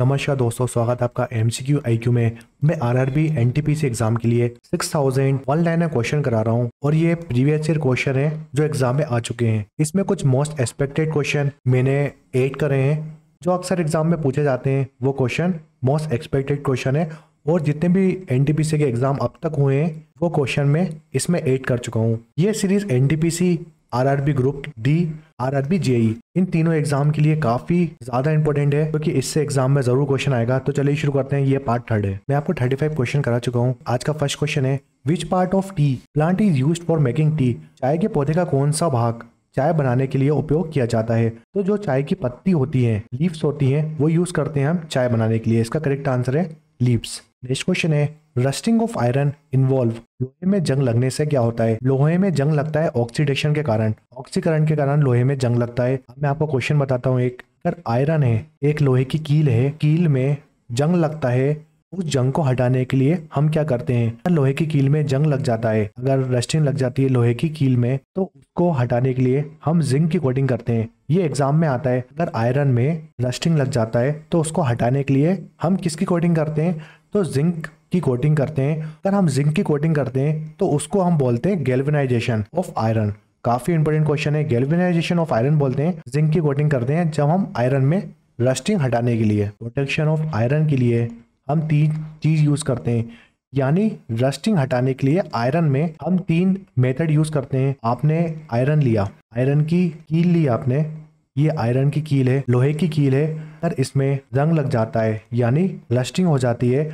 नमस्कार दोस्तों स्वागत है आपका M C Q I Q में मैं R R B N T P C exam के लिए six thousand one line question करा रहा हूँ और ये प्रीवियस ईयर क्वेश्चन है जो एग्जाम में आ चुके हैं इसमें कुछ मोस्ट एक्सपेक्टेड क्वेश्चन मैंने एड करे हैं जो अक्सर एग्जाम में पूछे जाते हैं वो क्वेश्चन मोस्ट एक्सपेक्टेड क्वेश्चन है और जितने भी एन के एग्जाम अब तक हुए हैं वो क्वेश्चन में इसमें एड कर चुका हूँ ये series in RRB group D RRB JE इन तीनों एग्जाम के लिए काफी ज्यादा इंपॉर्टेंट है क्योंकि तो इससे एग्जाम में जरूर क्वेश्चन आएगा तो चलिए शुरू करते हैं ये पार्ट थर्ड है मैं आपको 35 क्वेश्चन करा चुका हूँ आज का फर्स्ट क्वेश्चन है which part of tea plant is use for making tea चाय के पौधे का कौन सा भाग चाय बनाने के लिए उपयोग किया जाता है तो जो चाय की पत्ती होती है लीव्स होती है वो यूज करते हैं हम चाय बनाने के लिए इसका करेक्ट आंसर है लीव्स नेक्स्ट क्वेश्चन है रस्टिंग ऑफ आयरन इन्वॉल्व लोहे में जंग लगने से क्या होता है लोहे में जंग लगता है ऑक्सीडेशन के कारण ऑक्सीकरण के कारण लोहे में जंग लगता है अब मैं आपको क्वेश्चन बताता हूँ एक अगर आयरन है एक लोहे की कील है कील में जंग लगता है उस जंग को हटाने के लिए हम क्या करते हैं अगर लोहे की कील में जंग लग जाता है अगर रस्टिंग लग जाती है लोहे की कील में तो उसको हटाने के लिए हम जिंक की कोटिंग करते हैं ये एग्जाम में आता है अगर आयरन में रस्टिंग लग जाता है तो उसको हटाने के लिए हम किसकी कोटिंग करते हैं तो जिंक की कोटिंग करते हैं अगर हम जिंक की कोटिंग करते हैं तो उसको हम बोलते हैं गेल्विनाइजेशन ऑफ आयरन काफी इंपॉर्टेंट क्वेश्चन है गेल्विनाइजेशन ऑफ आयरन बोलते हैं जिंक की कोटिंग करते हैं जब हम आयरन में रस्टिंग हटाने के लिए प्रोटेक्शन ऑफ आयरन के लिए हम तीन चीज यूज करते हैं यानी रस्टिंग हटाने के लिए आयरन में हम तीन मेथड यूज करते हैं आपने आयरन लिया आयरन की कील ली आपने ये आयरन की कील है लोहे की कील है पर इसमें जंग लग जाता है यानी रस्टिंग हो जाती है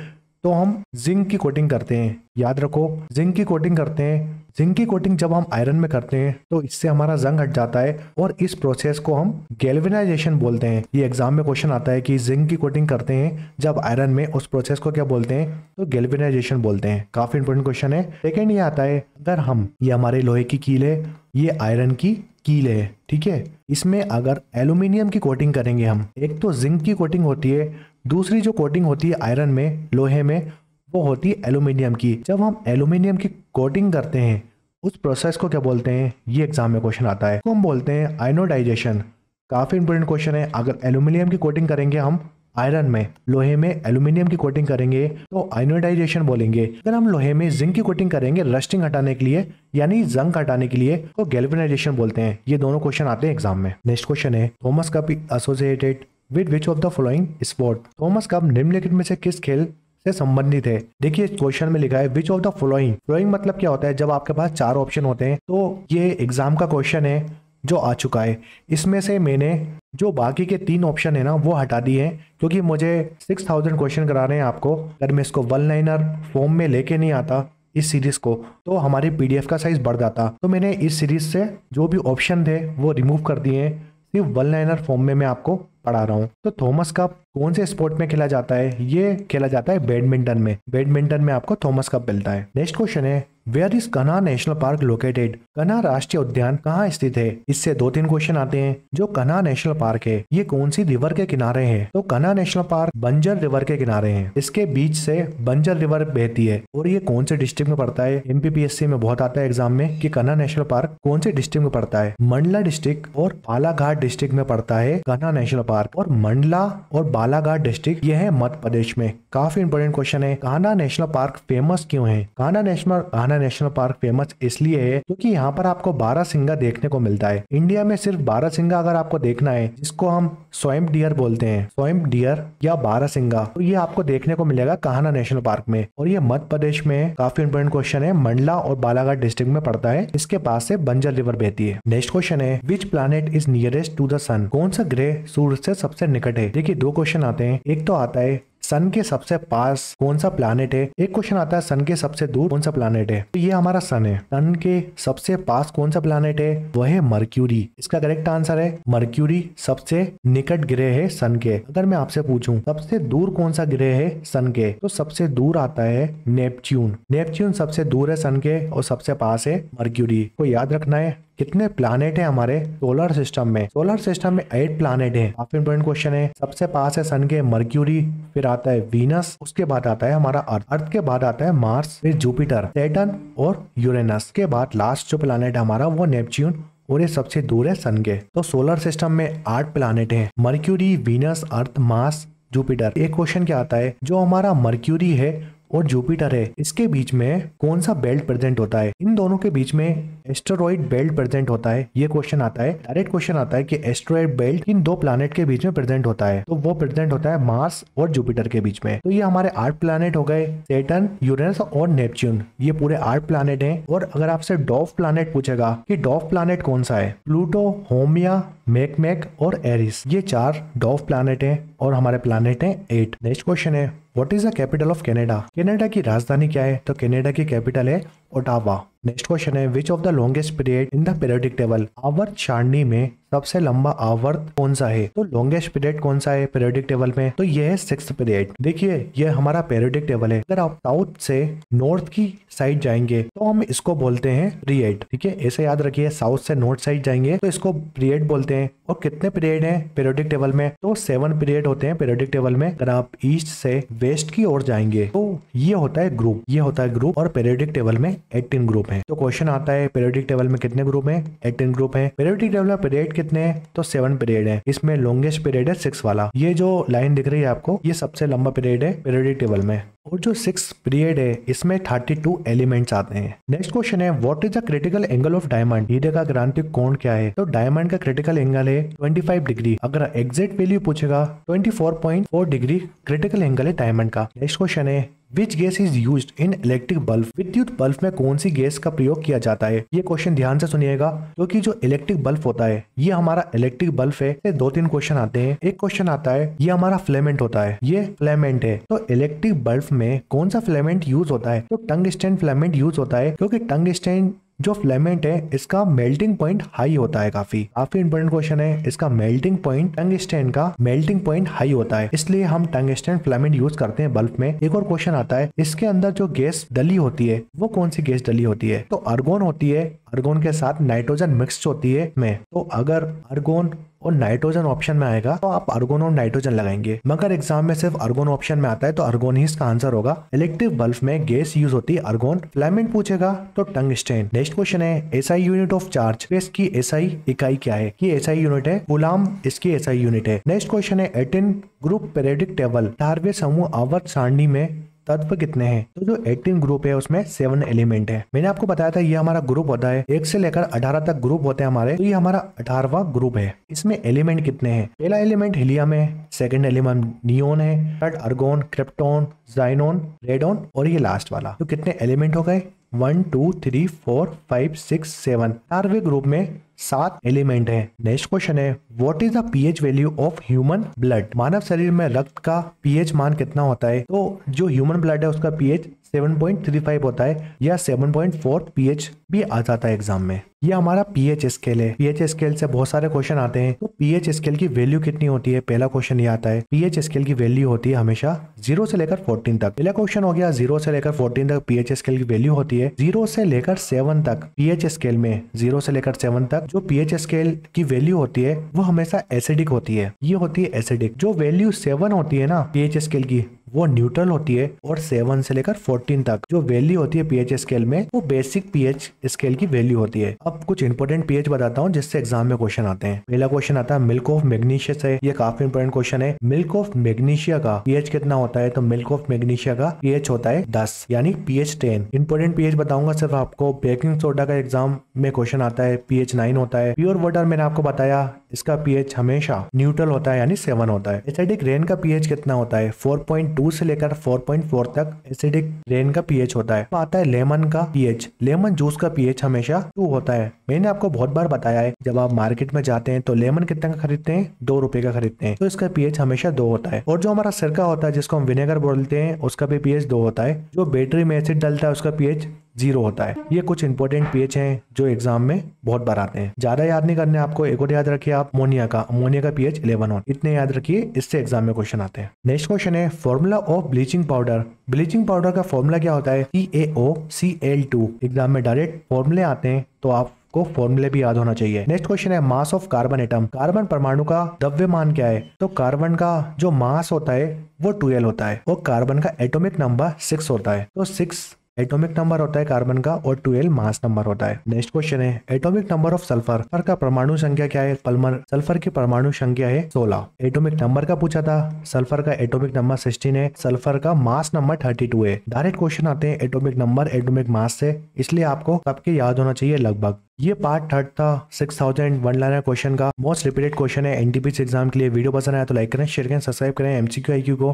तो हम जिंक की कोटिंग करते हैं याद रखो जिंक की कोटिंग करते हैं जिंक की कोटिंग जब हम आयरन में करते हैं तो इससे हमारा जंग हट जाता है और इस प्रोसेस को हम गैल्वेनाइजेशन बोलते हैं ये एग्जाम में क्वेश्चन आता है कि जिंक की कोटिंग करते हैं जब आयरन में उस प्रोसेस को क्या बोलते हैं तो गैल्वेनाइजेशन बोलते हैं काफी इंपोर्टेंट क्वेश्चन है सेकेंड ये आता है अगर हम ये हमारे लोहे की कील है ये आयरन की कील है ठीक है इसमें अगर एल्यूमिनियम की कोटिंग करेंगे हम एक तो जिंक की कोटिंग होती है दूसरी जो कोटिंग होती है आयरन में लोहे में वो होती है एलुमिनियम की जब हम एलुमिनियम की कोटिंग करते हैं उस प्रोसेस को क्या बोलते हैं ये एग्जाम में क्वेश्चन आता है तो हम बोलते हैं आयनोडाइजेशन काफ़ी इंपॉर्टेंट क्वेश्चन है अगर एलुमिनियम की कोटिंग करेंगे हम आयरन में लोहे में एल्यूमिनियम की कोटिंग करेंगे तो आयनोडाइजेशन बोलेंगे अगर हम लोहे में जिंक की कोटिंग करेंगे रस्टिंग हटाने के लिए यानी जंग हटाने के लिए तो गैल्वेनाइजेशन बोलते हैं ये दोनों क्वेश्चन आते हैं एग्जाम में नेक्स्ट क्वेश्चन है Thomas cup associated with which of the following sport Thomas cup निम्नलिखित में से किस खेल से संबंधित है देखिए इस क्वेश्चन में लिखा है which of the following flowing मतलब क्या होता है जब आपके पास चार ऑप्शन होते हैं तो ये एग्जाम का क्वेश्चन है जो आ चुका है इसमें से मैंने जो बाकी के तीन ऑप्शन है ना वो हटा दिए हैं क्योंकि मुझे सिक्स थाउजेंड क्वेश्चन करा रहे हैं आपको अगर मैं इसको वन लाइनर फॉर्म में लेके नहीं आता इस सीरीज को तो हमारी पीडीएफ का साइज बढ़ जाता तो मैंने इस सीरीज से जो भी ऑप्शन थे वो रिमूव कर दिए हैं सिर्फ वन लाइनर फॉर्म में मैं आपको पढ़ा रहा हूँ तो थॉमस कप कौन से स्पोर्ट में खेला जाता है ये खेला जाता है बैडमिंटन में बैडमिंटन में आपको थॉमस कप मिलता है नेक्स्ट क्वेश्चन है where is Kanha national park located Kanha राष्ट्रीय उद्यान कहाँ स्थित है इससे दो तीन क्वेश्चन आते हैं जो कना नेशनल पार्क है ये कौन सी रिवर के किनारे है तो कना नेशनल पार्क बंजर रिवर के किनारे है इसके बीच से बंजर रिवर बहती है और ये कौन से डिस्ट्रिक्ट में पड़ता है एमपीपीएससी में बहुत आता है एग्जाम में की कना नेशनल पार्क कौन से डिस्ट्रिक्ट में पड़ता है मंडला डिस्ट्रिक्ट और बालाघाट डिस्ट्रिक्ट में पड़ता है कना नेशनल पार्क पार्क और मंडला और बालाघाट डिस्ट्रिक्ट ये है मध्य प्रदेश में काफी इंपोर्टेंट क्वेश्चन है कान्हा नेशनल पार्क फेमस क्यों है Kanha national Kanha national park famous इसलिए है क्योंकि यहाँ पर आपको बारह सिंगा देखने को मिलता है इंडिया में सिर्फ बारह सिंगा अगर आपको देखना है जिसको हम स्वयं डियर बोलते हैं स्वयं डियर या बारह सिंगा तो ये आपको देखने को मिलेगा कान्हा नेशनल पार्क में और ये मध्य प्रदेश में काफी इंपोर्टेंट क्वेश्चन है मंडला और बालाघाट डिस्ट्रिक्ट में पड़ता है इसके पास से बंजर रिवर बहती है नेक्स्ट क्वेश्चन है which plan is nearest to the sun कौन सा ग्रह सूर्य से सबसे निकट है देखिए दो क्वेश्चन आते हैं एक तो आता है सन के सबसे पास कौन सा प्लानिट है एक क्वेश्चन आता है सन के सबसे दूर कौन सा प्लानिट है तो ये हमारा सन है सन के सबसे पास कौन सा प्लानिट है वह है मर्क्यूरी इसका करेक्ट आंसर है मर्क्यूरी सबसे निकट ग्रह है सन के अगर मैं आपसे पूछूं सबसे दूर कौन सा ग्रह है सन के तो सबसे दूर आता है नेपच्यून नेपच्यून सबसे दूर है सन के और सबसे पास है मर्क्यूरी को याद रखना है कितने प्लानिट है हमारे सोलर सिस्टम में सोलर सिस्टम में एट प्लानिट है काफी इंपोर्टेंट क्वेश्चन है सबसे पास है सन के मर्क्यूरी फिर आता है वीनस उसके बाद आता है हमारा अर्थ अर्थ के बाद आता है मार्स फिर जुपिटर सैटन और यूरेनस के बाद लास्ट जो प्लानिट हमारा वो नेपच्यून और ये सबसे दूर है सन के तो सोलर सिस्टम में आठ प्लानिट है Mercury Venus Earth Mars Jupiter एक क्वेश्चन क्या आता है जो हमारा मर्क्यूरी है और जुपिटर है इसके बीच में कौन सा बेल्ट प्रेजेंट होता है इन दोनों के बीच में एस्टेरॉइड बेल्ट प्रेजेंट होता है ये क्वेश्चन आता है डायरेक्ट क्वेश्चन आता है कि एस्टेरॉइड बेल्ट इन दो प्लानट के बीच में प्रेजेंट होता है तो वो प्रेजेंट होता है मार्स और जुपिटर के बीच में तो ये हमारे आठ प्लानट हो गए सेटन यूरेनस और नेपच्यून ये पूरे आठ प्लानट है और अगर आपसे डॉफ प्लानट पूछेगा कि डॉफ प्लानट कौन सा है प्लूटो होमिया मैकमैक और एरिस ये चार डॉफ प्लानट है और हमारे प्लानट है एट नेक्स्ट क्वेश्चन है what is the capital of Canada Canada की राजधानी क्या है तो कनाडा की कैपिटल है ओटावा नेक्स्ट क्वेश्चन है which of the longest period in the periodic table आवर सारणी में सबसे लंबा आवर्त कौन सा है तो लॉन्गेस्ट पीरियड कौन सा है पेरियोडिक टेबल में तो यह है सिक्स पीरियड देखिए यह हमारा पेरियोडिक टेबल है अगर आप साउथ से नॉर्थ की साइड जाएंगे तो हम इसको बोलते हैं पीरियड ठीक है ऐसे याद रखिए साउथ से नॉर्थ साइड जाएंगे तो इसको पीरियड बोलते हैं और कितने पीरियड है पेरियोडिक टेबल में तो सेवन पीरियड होते हैं पेरियोडिक टेबल में अगर आप ईस्ट से वेस्ट की ओर जाएंगे तो ये होता है ग्रुप ये होता है ग्रुप और पेरियोडिक टेबल में एटीन ग्रुप है तो क्वेश्चन आता है पेरियोडिक टेबल में कितने ग्रुप है एटीन ग्रुप है पेरियोडिक टेबल में पीरियड कितने हैं तो सेवन पीरियड है इसमें लॉन्गेस्ट पीरियड है सिक्स वाला ये जो लाइन दिख रही है आपको ये सबसे लंबा पीरियड है पीरियडिक टेबल में और जो सिक्स पीरियड है इसमें 32 एलिमेंट्स आते हैं नेक्स्ट क्वेश्चन है what is the critical angle of diamond हीरे का ग्रांतिक कोण क्या है तो डायमंड का क्रिटिकल एंगल है 25 डिग्री अगर एग्जेक्ट वैल्यू पूछेगा 24.4 डिग्री क्रिटिकल एंगल है डायमंड का नेक्स्ट क्वेश्चन है which gas is use in electric bulb विद्युत बल्ब में कौन सी गैस का प्रयोग किया जाता है ये क्वेश्चन ध्यान से सुनिएगा क्योंकि जो इलेक्ट्रिक बल्ब होता है ये हमारा इलेक्ट्रिक बल्ब है दो तीन क्वेश्चन आते हैं एक क्वेश्चन आता है ये हमारा फ्लेमेंट होता है ये फ्लेमेंट है तो इलेक्ट्रिक बल्ब में कौन सा फ्लेमेंट यूज होता है तो टंग स्टैंड फ्लेमेंट यूज होता है क्योंकि टंग स्टैंड जो फ्लेमेंट है इसका मेल्टिंग पॉइंट हाई होता है काफी काफी इंपॉर्टेंट क्वेश्चन है इसका मेल्टिंग पॉइंट टंग स्टैंड का मेल्टिंग पॉइंट हाई होता है इसलिए हम टंग स्टैंड फ्लेमेंट यूज करते हैं बल्ब में एक और क्वेश्चन आता है इसके अंदर जो गैस डली होती है वो कौन सी गैस डली होती है तो अर्गोन होती है अर्गोन के साथ नाइट्रोजन मिक्स होती है में तो अगर अर्गोन और नाइट्रोजन ऑप्शन में आएगा तो आप अर्गोन और नाइट्रोजन लगाएंगे मगर एग्जाम में सिर्फ अर्गोन ऑप्शन में आता है तो अर्गोन ही इसका आंसर होगा इलेक्ट्रिक बल्ब में गैस यूज होती है अर्गोन फ्लैमेंट पूछेगा तो टंग स्टेन नेक्स्ट क्वेश्चन है एसआई यूनिट ऑफ चार्ज तो इसकी एसआई इकाई क्या है ये एसआई यूनिट है गुलाम इसकी एसआई यूनिट है नेक्स्ट क्वेश्चन है एटिन ग्रुप पेरेडिक टेबल धारवे समूह आवर्त सारणी में तत्व कितने हैं तो जो 18 ग्रुप है उसमें सेवन एलिमेंट है मैंने आपको बताया था ये हमारा ग्रुप होता है एक से लेकर अठारह तक ग्रुप होते हैं हमारे तो ये हमारा अठारवा ग्रुप है इसमें एलिमेंट कितने हैं पहला एलिमेंट हिलियम है सेकंड एलिमेंट नियोन है third argon krypton xenon radon और ये लास्ट वाला तो कितने एलिमेंट हो गए one two three four five six seven अठारवे ग्रुप में सात एलिमेंट है नेक्स्ट क्वेश्चन है what is the pH value of human blood मानव शरीर में रक्त का पीएच मान कितना होता है तो जो ह्यूमन ब्लड है उसका पीएच 7.35 होता है या 7.4 पीएच भी आ जाता है एग्जाम में ये हमारा पीएच स्केल है पीएच स्केल से बहुत सारे क्वेश्चन आते हैं तो पीएच स्केल की वैल्यू कितनी होती है पहला क्वेश्चन ये आता है पीएच स्केल की वैल्यू होती है हमेशा जीरो से लेकर फोर्टीन तक पहला क्वेश्चन हो गया जीरो से लेकर फोर्टीन तक पीएच स्केल की वैल्यू होती है जीरो से लेकर सेवन तक पीएच स्केल में जीरो से लेकर सेवन तक जो पीएच स्केल की वैल्यू होती है वो हमेशा एसिडिक होती है ये होती है एसिडिक जो वैल्यू सेवन होती है ना पीएच स्केल की वो न्यूट्रल होती है और सेवन से लेकर फोर्टीन तक जो वैल्यू होती है पीएच स्केल में वो बेसिक पीएच स्केल की वैल्यू होती है अब कुछ इंपोर्टेंट पीएच बताता हूँ जिससे एग्जाम में क्वेश्चन आते हैं पहला क्वेश्चन आता है मिल्क ऑफ मैग्नीशियस है ये काफी इंपोर्टेंट क्वेश्चन है मिल्क ऑफ मैग्नीशिया का पीएच कितना होता है तो मिल्क ऑफ मैग्नीशिया का पीएच होता है दस यानी पीएच टेन इंपोर्टेंट पीएच बताऊंगा सिर्फ आपको बेकिंग सोडा का एग्जाम में क्वेश्चन आता है पीएच नाइन होता है प्योर वाटर मैंने आपको बताया इसका पीएच हमेशा न्यूट्रल होता है यानी सेवन होता है एसिडिक रेन का पीएच कितना होता है फोर पॉइंट 4.2 से लेकर 4.4 तक एसिडिक रेन का पीएच होता है तो आता है लेमन का पीएच लेमन जूस का पीएच हमेशा टू होता है मैंने आपको बहुत बार बताया है जब आप मार्केट में जाते हैं तो लेमन कितने का खरीदते हैं दो रुपए का खरीदते हैं तो इसका पीएच हमेशा दो होता है और जो हमारा सिरका होता है जिसको हम विनेगर बोलते हैं उसका भी पीएच दो होता है जो बैटरी में एसिड डलता है उसका पीएच जीरो होता है ये कुछ इंपोर्टेंट पीएच हैं जो एग्जाम में बहुत बार आते हैं ज्यादा याद नहीं करने आपको एक और याद रखिए आप अमोनिया का अमोनिया का पीएच इलेवन हो इतने याद रखिए इससे एग्जाम में क्वेश्चन आते हैं नेक्स्ट क्वेश्चन है formula of bleaching powder bleaching powder का फॉर्मूला क्या होता है C A C L two exam में डायरेक्ट फॉर्मूले आते हैं तो आप को फॉर्मूले भी याद होना चाहिए नेक्स्ट क्वेश्चन है mass of carbon atom carbon परमाणु का द्रव्यमान क्या है तो कार्बन का जो मास होता है वो 2l होता है और कार्बन का एटॉमिक नंबर सिक्स होता है तो सिक्स एटॉमिक नंबर होता है कार्बन का और ट्वेल्व मास नंबर होता है नेक्स्ट क्वेश्चन है atomic number of sulphur sulphur का परमाणु संख्या क्या है पलमर सल्फर की परमाणु संख्या है सोलह एटॉमिक नंबर का पूछा था सल्फर का एटॉमिक नंबर सिक्सटीन है सल्फर का मास नंबर थर्टी टू है डायरेक्ट क्वेश्चन आते हैं एटोमिक नंबर एटोमिक मास से इसलिए आपको सबके याद होना चाहिए लगभग ये पार्ट थर्ड था six thousand one line question का मोस्ट रिपीटेड क्वेश्चन है एनटीपीसी एग्जाम के लिए वीडियो पसंद आया तो लाइक करें शेयर करें सब्सक्राइब करें एमसीक्यू आईक्यू को